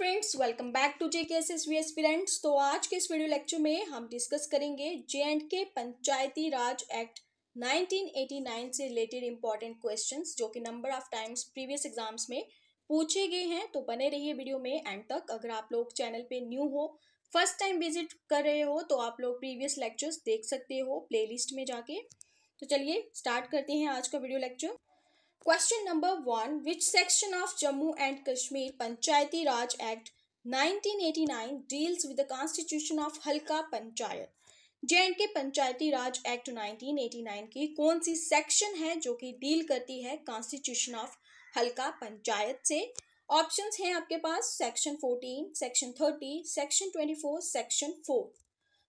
Friends welcome back to J K S S V aspirants तो आज के इस वीडियो लेक्चर में हम डिस्कस करेंगे जे and K Panchayati Raj act 1989 से रिलेटेड इंपॉर्टेंट क्वेश्चंस जो कि number of times previous exams में पूछे गए हैं तो बने रहिए वीडियो में एंड तक अगर आप लोग चैनल पे न्यू हो फर्स्ट टाइम विजिट कर रहे हो तो आप लोग प्रीवियस लेक्चर्स देख सकते हो प्ले में जाके तो चलिए स्टार्ट करते हैं आज का video lecture question number one which section of Jammu and Kashmir Panchayati Raj act 1989 deals with the constitution of हल्का पंचायत जे and K Panchayati Raj act 1989 की कौन सी सेक्शन है जो कि डील करती है कॉन्स्टिट्यूशन ऑफ हल्का पंचायत से ऑप्शंस हैं आपके पास सेक्शन 14, सेक्शन 30, सेक्शन 24, सेक्शन 4.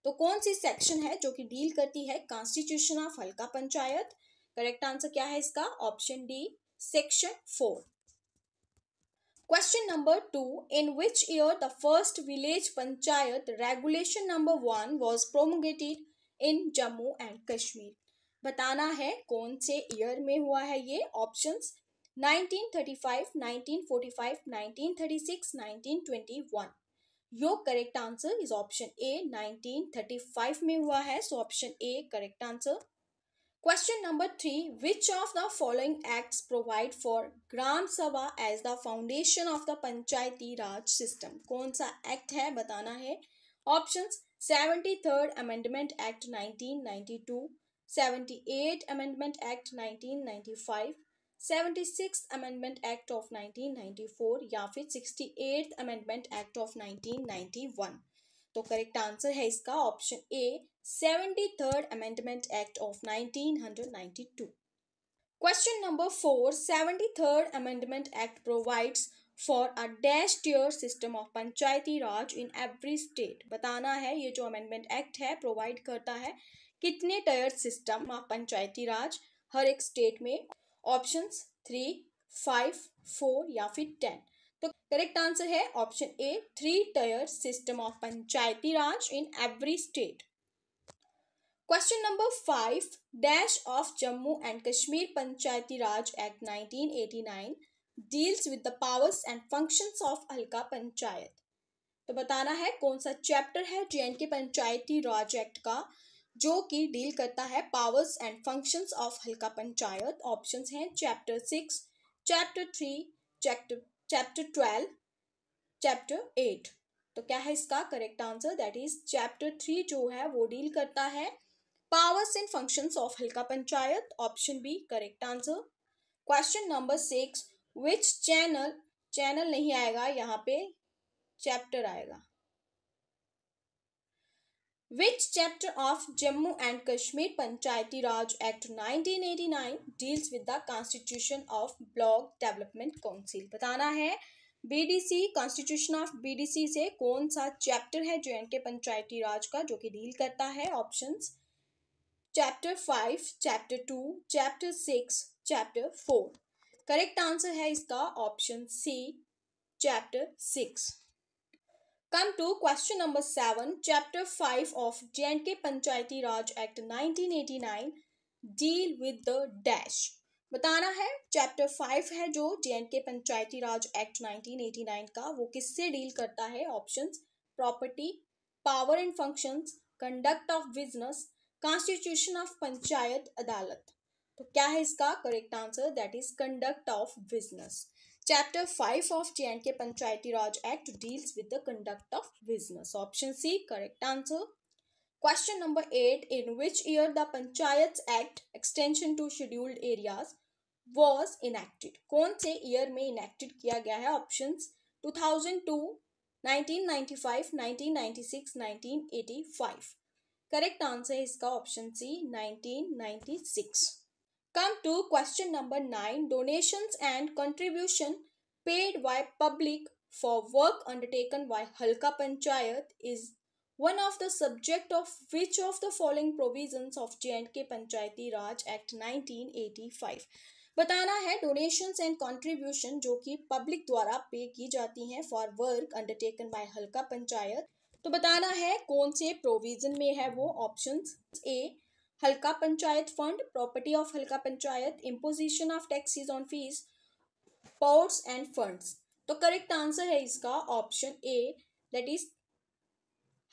तो कौन सी सेक्शन है जो कि डील करती है कॉन्स्टिट्यूशन ऑफ हल्का पंचायत करेक्ट आंसर क्या है इसका option D section four question number two in which year the first village panchayat regulation number one was promulgated in Jammu and Kashmir बताना है कौन से ईयर में हुआ है ये options 1935, 1945, 1936, 1921 your correct answer is option A nineteen thirty five में हुआ है so option A correct answer question number three which of the following acts provide for Gram सभा as the foundation of the Panchayati Raj system कौन सा act है बताना है option seventy third amendment act nineteen ninety two seventy eight amendment act nineteen ninety five seventy six amendment act of nineteen ninety four या फिर sixty eighth amendment act of nineteen ninety one तो correct answer है इसका option A seventy third amendment act of two question number four seventy third amendment act provides for a dash tier system of Panchayati Raj in every state बताना है ये जो amendment act है provide करता है कितने tier system of Panchayati Raj हर एक स्टेट में ऑप्शंस थ्री फाइव फोर या फिर टेन तो करेक्ट आंसर है option A three tier system of Panchayati Raj in every state question number five dash of Jammu and Kashmir Panchayati Raj act 1989 deals with the powers and functions of हल्का पंचायत तो बताना है कौन सा चैप्टर है जे के पंचायती राज एक्ट का जो कि डील करता है पावर्स एंड फंक्शंस ऑफ हल्का पंचायत ऑप्शंस हैं chapter six chapter three chapter chapter twelve chapter eight तो क्या है इसका correct answer that is chapter three जो है वो डील करता है पावर्स एंड फंक्शंस ऑफ हल्का panchayat option B correct answer question number six which channel channel नहीं आएगा यहाँ पे चैप्टर आएगा which chapter of Jammu and Kashmir Panchayati Raj act nineteen eighty nine deals with the constitution of block development council बताना है B D C constitution of B D C से कौन सा चैप्टर है जे के पंचायती राज का जो कि डील करता है option chapter five chapter two chapter six chapter four correct answer है इसका option C chapter six Come to question number 7, chapter 5 of J&K Panchayati Raj Act 1989 deal with the dash. बताना है chapter five है जो जे and K Panchayati Raj act 1989 का वो किससे deal करता है options property power and functions conduct of business constitution of panchayat adalat तो क्या है इसका correct answer that is conduct of business chapter 5 of jnk panchayati raj act deals with the conduct of business option c correct answer question number 8 in which year the panchayats act extension to scheduled areas was enacted कौन से ईयर में enacted किया गया है options 2002 1995 1996 1985 correct answer है इसका option C 1996 Come to question number 9 donations and contribution paid by public for work undertaken by Halka Panchayat is one of the subject of which of the following provisions of J&K Panchayati Raj Act 1985 बताना है donations and contribution जो कि public द्वारा पे की जाती हैं for work undertaken by Halqa panchayat तो बताना है कौन से प्रोविजन में है वो ऑप्शंस ए हल्का पंचायत फंड प्रॉपर्टी ऑफ हल्का panchayat imposition of taxes on fees ports and funds तो करेक्ट आंसर है इसका option A that is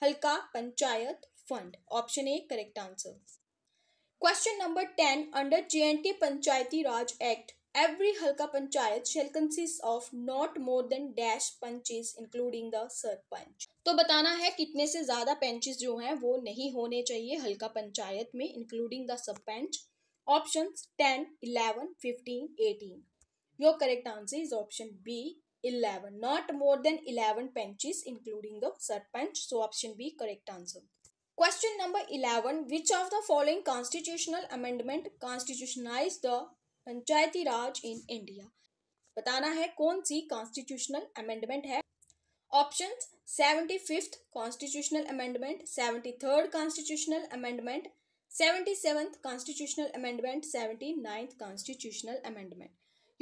Halka panchayat fund option A correct answer question number ten under J Panchayati Raj act Every Halka Panchayat shall consist of not more than dash panches including the sarpanch तो बताना है कितने से ज़्यादा punches जो हैं वो नहीं होने चाहिए हल्का पंचायत में including the sarpanch option ten eleven fifteen eighteen your correct answer is option B eleven not more than eleven panches including the sarpanch so option B correct answer Question number 11 Which of the following constitutional amendment constitutionalized the Panchayati Raj in India बताना है कौन सी constitutional amendment है option seventy fifth constitutional amendment seventy third constitutional amendment seventy seventh constitutional amendment seventy ninth constitutional amendment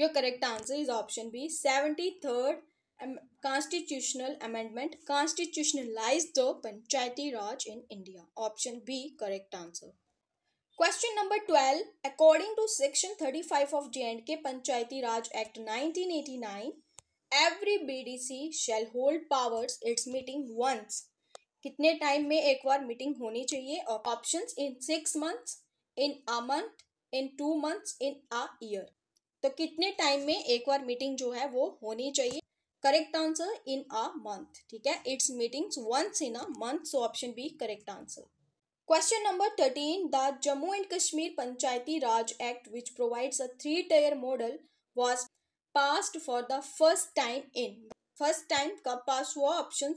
your correct answer is option B seventy third constitutional amendment constitutionalize the Panchayati Raj in India option B correct answer question number twelve according to section thirty five of J and K Panchayati Raj act nineteen eighty nine every B D C shall hold powers its meeting once कितने time में एक बार meeting होनी चाहिए और option in six months in a month in two months in a year तो कितने time में एक बार मीटिंग जो है वो होनी चाहिए correct answer in a month ठीक है its meetings once in a month so option B correct answer question number thirteen the Jammu and Kashmir Panchayati Raj act which provides a three tier model was passed for the first time in first time कब pass हुआ option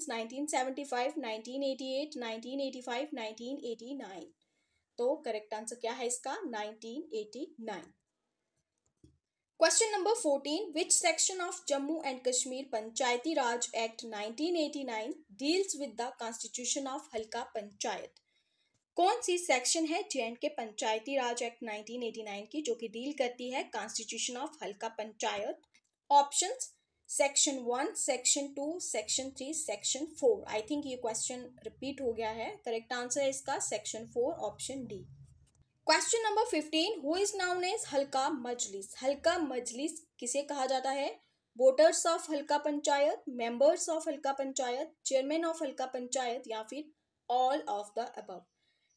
तो correct answer क्या है इसका 1989 question number 14 which section of Jammu and Kashmir Panchayati Raj act 1989 deals with the constitution of हल्का पंचायत कौन सी section है जे के पंचायती राज एक्ट 1989 की जो कि डील करती है कॉन्स्टिट्यूशन ऑफ हल्का panchayat option section one section two section three section four I think ये क्वेश्चन रिपीट हो गया है करेक्ट आंसर है इसका section four option D question number fifteen who is known as Halqa Majlis हल्का मजलिस किसे कहा जाता है वोटर्स ऑफ हल्का पंचायत मेंबर्स ऑफ हल्का पंचायत चेयरमैन ऑफ हल्का पंचायत या फिर all of the above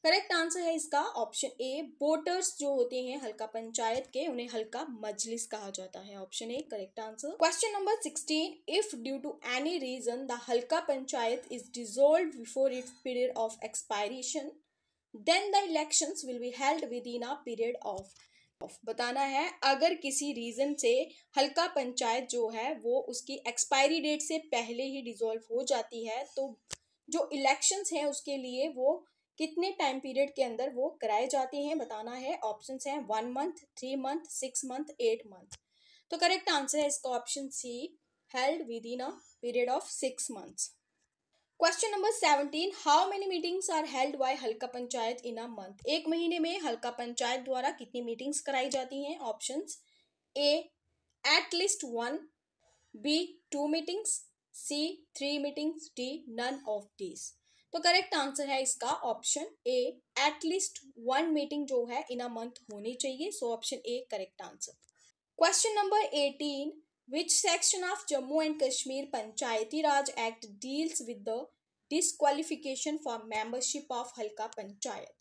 correct answer है इसका ऑप्शन ए वोटर्स जो होते हैं हल्का पंचायत के उन्हें हल्का मजलिस कहा जाता है option A correct answer question number sixteen if due to any reason the Halqa panchayat is dissolve before its period of expiration then the election will be held within a period of बताना है अगर किसी reason से हल्का पंचायत जो है वो उसकी एक्सपायरी डेट से पहले ही डिजोल्व हो जाती है तो जो इलेक्शंस हैं उसके लिए वो कितने टाइम पीरियड के अंदर वो कराए जाते हैं बताना है ऑप्शन है one month three month six month eight month तो करेक्ट आंसर है इसका option C held within a period of six months question number seventeen how many meetings are held by Halqa panchayat in a month एक महीने में हल्का पंचायत द्वारा कितनी meetings कराई जाती हैं option A at least one B two meetings C three meetings D none of these तो करेक्ट आंसर है इसका option A at least one meeting जो है इन अ मंथ होनी चाहिए so option A correct answer question number eighteen which section of Jammu and Kashmir Panchayati Raj act deals with the disqualification for membership of हल्का पंचायत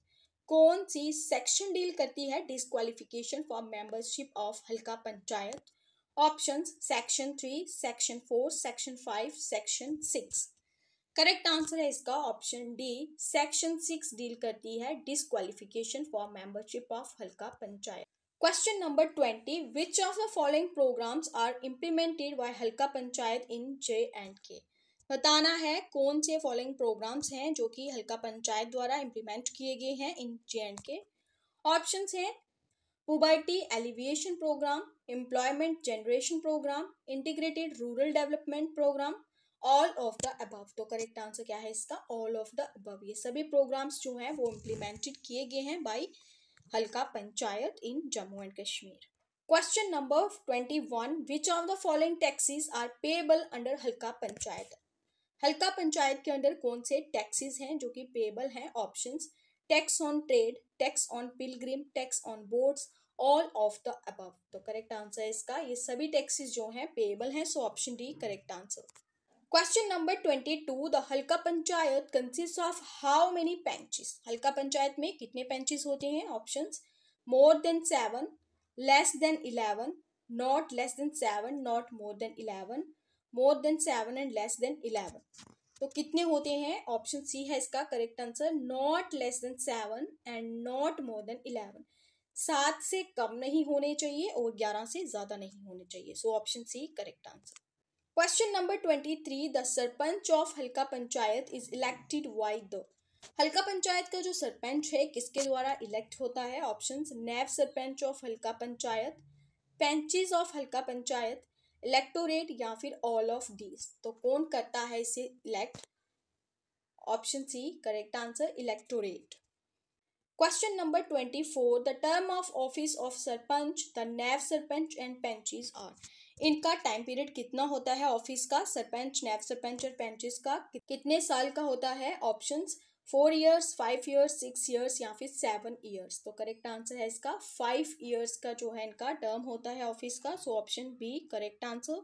कौन सी सेक्शन डील करती है डिसक्वालिफिकेशन फॉर मेंबरशिप ऑफ हल्का panchayat options section three section four section five section six correct answer है इसका option D section six deal करती है डिसक्वालिफिकेशन फॉर मेंबरशिप ऑफ हल्का panchayat question number twenty which of the following programmes are implemented by Halqa panchayat in J and K बताना है कौन से following programmes हैं जो कि हल्का पंचायत द्वारा इम्प्लीमेंट किए गए हैं in J and K option है poverty alleviation programme employment generation programme integrated rural development programme all of the above तो करेक्ट आंसर क्या है इसका ऑल ऑफ द अबव ये सभी प्रोग्राम्स जो हैं वो इम्प्लीमेंटेड किए गए हैं by Halqa panchayat in Jammu and Kashmir question number twenty one which of the following taxes are payable under Halqa panchayat हल्का पंचायत के अंडर कौन से टैक्सीज हैं जो कि पेएबल हैं option tax on trade tax on pilgrim tax on boards all of the above तो correct answer है इसका ये सभी टैक्सीज जो हैं पेएबल हैं so option D correct answer question number twenty two the Halqa panchayat consist of how many panches Halqa panchayat में कितने पेंचेस होते हैं option more than seven less than eleven not less than seven not more than eleven more than seven and less than eleven तो कितने होते हैं option C है इसका correct answer not less than seven and not more than eleven सात से कम नहीं होने चाहिए और ग्यारह से ज्यादा नहीं होने चाहिए so option C correct answer question number twenty three the sarpanch of हल्का panchayat is elected by the Halqa panchayat का जो सरपंच है किसके द्वारा इलेक्ट होता है ऑप्शन नैब सरपंच ऑफ हल्का पंचायत पेंचिस ऑफ हल्का पंचायत इलेक्टोरेट या फिर ऑल ऑफ दीज तो कौन करता है इसे elect option C correct answer electorate question number twenty four the term of office of sarpanch the naib sarpanch and panches are इनका टाइम पीरियड कितना होता है ऑफिस का सरपंच नैब सरपंच और पेंचेस का कितने साल का होता है option four years five years six years या फिर सेवन ईयर्स तो करेक्ट आंसर है इसका फाइव ईयर्स का जो है इनका टर्म होता है ऑफिस का so option B correct answer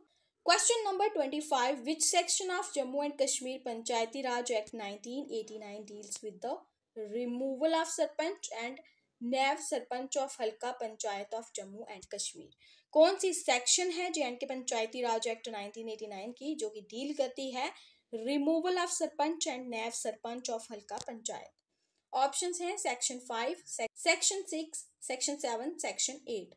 question number twenty five which section of Jammu and Kashmir Panchayati Raj act nineteen eighty nine deals with the removal of sarpanch and naib sarpanch of हल्का पंचायत ऑफ जम्मू एंड कश्मीर कौन सी सेक्शन है J and K Panchayati Raj act 1989 की जो कि deal करती है removal of sarpanch and naib sarpanch of हल्का पंचायत ऑप्शन हैं section five section six section seven section eight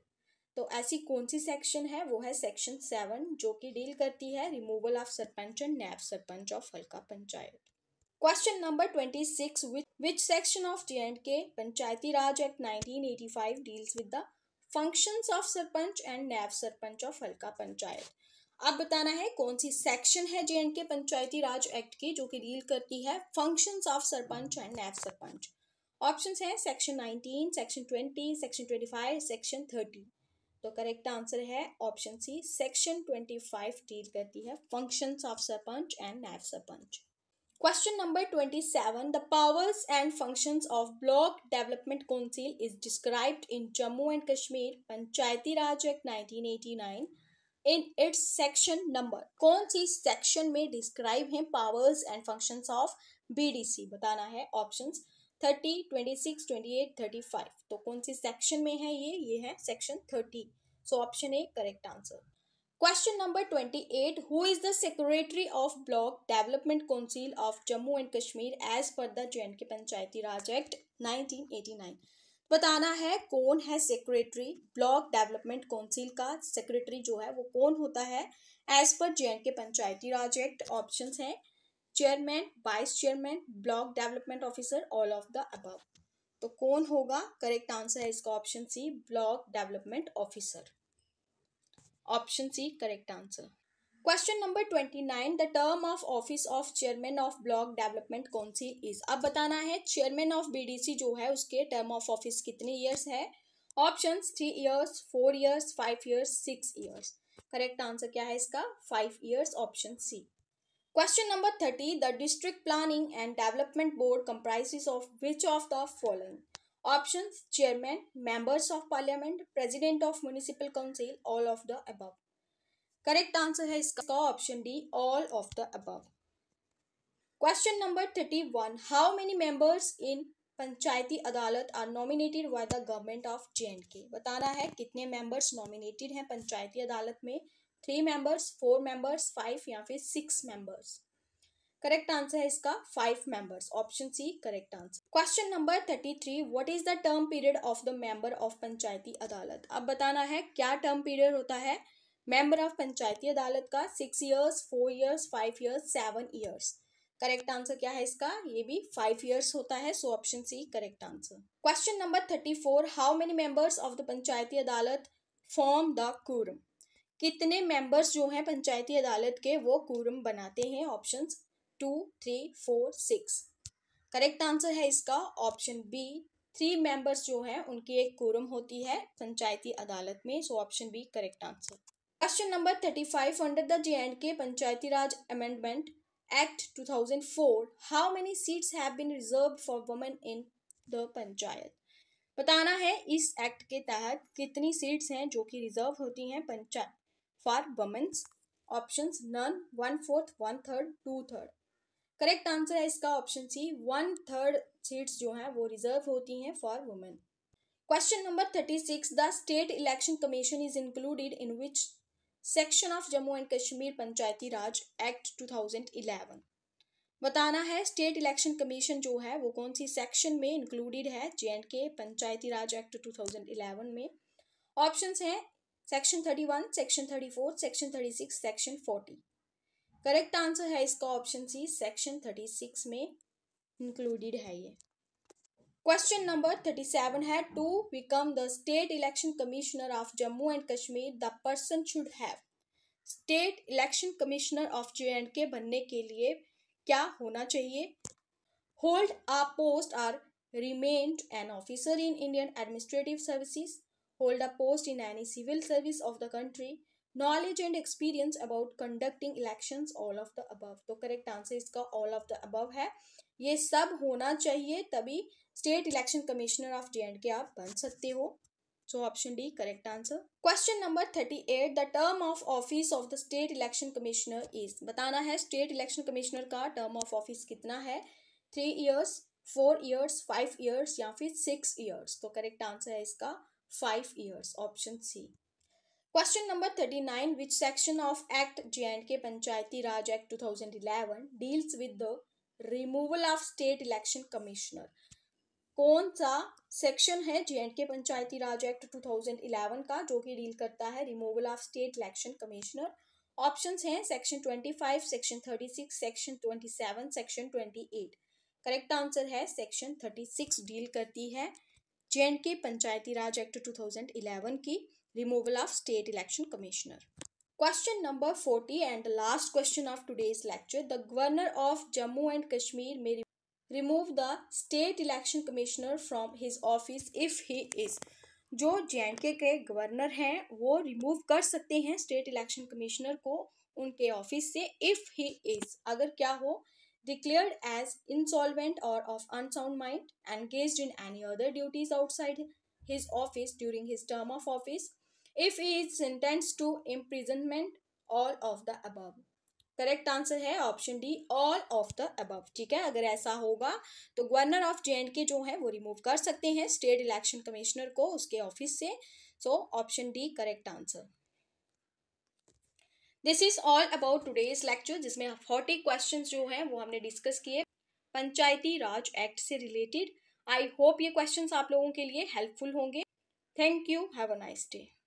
तो ऐसी कौन सी सेक्शन है वो है सेक्शन सेवन जो कि डील करती है removal of sarpanch and naib sarpanch of हल्का panchayat question number twenty six which section of J and K Panchayati Raj act nineteen eighty five deals with the functions of sarpanch and naib sarpanch of हल्का पंचायत अब बताना है कौन सी सेक्शन है J and K Panchayati Raj act की जो कि डील करती है functions of sarpanch and naib sarpanch option तो है section nineteen section twenty section twenty five section thirty तो करेक्ट आंसर है option C section twenty five deal करती है functions of sarpanch and naib sarpanch question number twenty seven the powers and function of block development council is described in Jammu and Kashmir Panchayati Raj act nineteen eighty nine in its section number कौन सी सेक्शन में describe हैं powers and functions of BDC बताना है options twenty eight thirty five तो कौन सी सेक्शन में है ये ये है section thirty so option A correct answer question Question number 28 Who is the Secretary of Block Development Council of Jammu and Kashmir as per the JNK Panchayati Raj Act nine बताना है कौन है सेक्रेटरी ब्लॉक डेवलपमेंट काउंसिल का secretary जो है वो कौन होता है एज पर J K Panchayati Raj act option है chairman vice chairman block development officer all of the above तो कौन होगा करेक्ट आंसर है इसका option C block development officer option C correct answer question number twenty nine the term of office of chairman of block development council is अब बताना है chairman of BDC जो है उसके टर्म ऑफ ऑफिस कितने years है option three years four years five years six years correct answer क्या है इसका five years option C question number thirty the district planning and development board comprise of which of the following Options Chairman, Members of Parliament, President of Municipal Council, all of the above. Correct answer है इसका option D all of the above question number thirty one how many members in Panchayati Adalat are nominated by the government of J and K बताना है कितने members nominated हैं पंचायती अदालत में three members four members five या फिर six members correct answer है इसका five members option C correct answer question number thirty three what is the term period of the member of Panchayati Adalat अब बताना है क्या टर्म पीरियड होता है मेंबर ऑफ पंचायती अदालत का six years four years five years seven years correct answer क्या है इसका ये भी फाइव ईयर्स होता है so option C correct answer question number thirty four how many members of the Panchayati Adalat form the कुरम कितने मेंबर्स जो हैं पंचायती अदालत के वो कुरम बनाते हैं options two three four six correct answer है इसका ऑप्शन बी थ्री मेंबर्स जो हैं उनकी एक कोरम होती है पंचायती अदालत में so option B correct answer question number thirty five under the J and K Panchayati Raj amendment act two thousand four how many seats have been reserve for women in the panchayat बताना है इस एक्ट के तहत कितनी seats हैं जो कि reserve होती हैं panchayat for women's option none one fourth one third two third correct answer है इसका option C one third seats जो हैं वो रिजर्व होती हैं for women question number thirty six the state election commission is included in which section of Jammu and Kashmir Panchayati Raj act two thousand eleven बताना है state election commission जो है वो कौन सी सेक्शन में इंक्लूडेड है J and K Panchayati Raj act two thousand eleven में ऑप्शन हैं section thirty one section thirty four section thirty six section forty correct answer है इसका option C section thirty six में इंक्लूडेड है ये क्वेश्चन नंबर थर्टी सेवन है to become the state election commissioner of Jammu and Kashmir the person should have state election commissioner of J and K बनने के लिए क्या होना चाहिए hold a post or remained an officer in Indian administrative services hold a post in any civil service of the country knowledge and experience about conducting election all of the above तो correct answer इसका all of the above है ये सब होना चाहिए तभी state election commissioner of J and K आप बन सकते हो so option D correct answer question number thirty eight the term of office of the state election commissioner is बताना है स्टेट इलेक्शन कमिश्नर का टर्म ऑफ ऑफिस कितना है three years four years five years या फिर six years तो correct answer है इसका five years option C section of act J and K Panchayati Raj act two thousand eleven deals with the removal of state election commissioner कौन सा section है J and K Panchayati Raj act eleven का जो कि deal करता है removal of state election commissioner option हैं section five section six section seven section eight correct answer है सेक्शन सिक्स डील करती है J and K Panchayati Raj act two thousand eleven की removal of state election commissioner. Question number 40 and the last question of today's lecture. The governor of Jammu and Kashmir may remove the state election commissioner from his office if he is. जो जे के governor हैं वो remove कर सकते हैं state election commissioner को उनके office से इफ़ ही इज़ अगर क्या हो declared एज इंसॉल्वेंट और of unsound mind engaged in any other duties outside his office during his term of office if he is sentenced to imprisonment all of the above correct answer है option D all of the above ठीक है अगर ऐसा होगा तो governor of जे के जो है वो रिमूव कर सकते हैं स्टेट इलेक्शन कमिश्नर को उसके ऑफिस से so option D correct answer this is all about today's lecture जिसमें फोर्टी क्वेश्चंस जो है वो हमने डिस्कस किए पंचायती राज एक्ट से रिलेटेड आई होप ये क्वेश्चन आप लोगों के लिए हेल्पफुल होंगे thank you have a nice day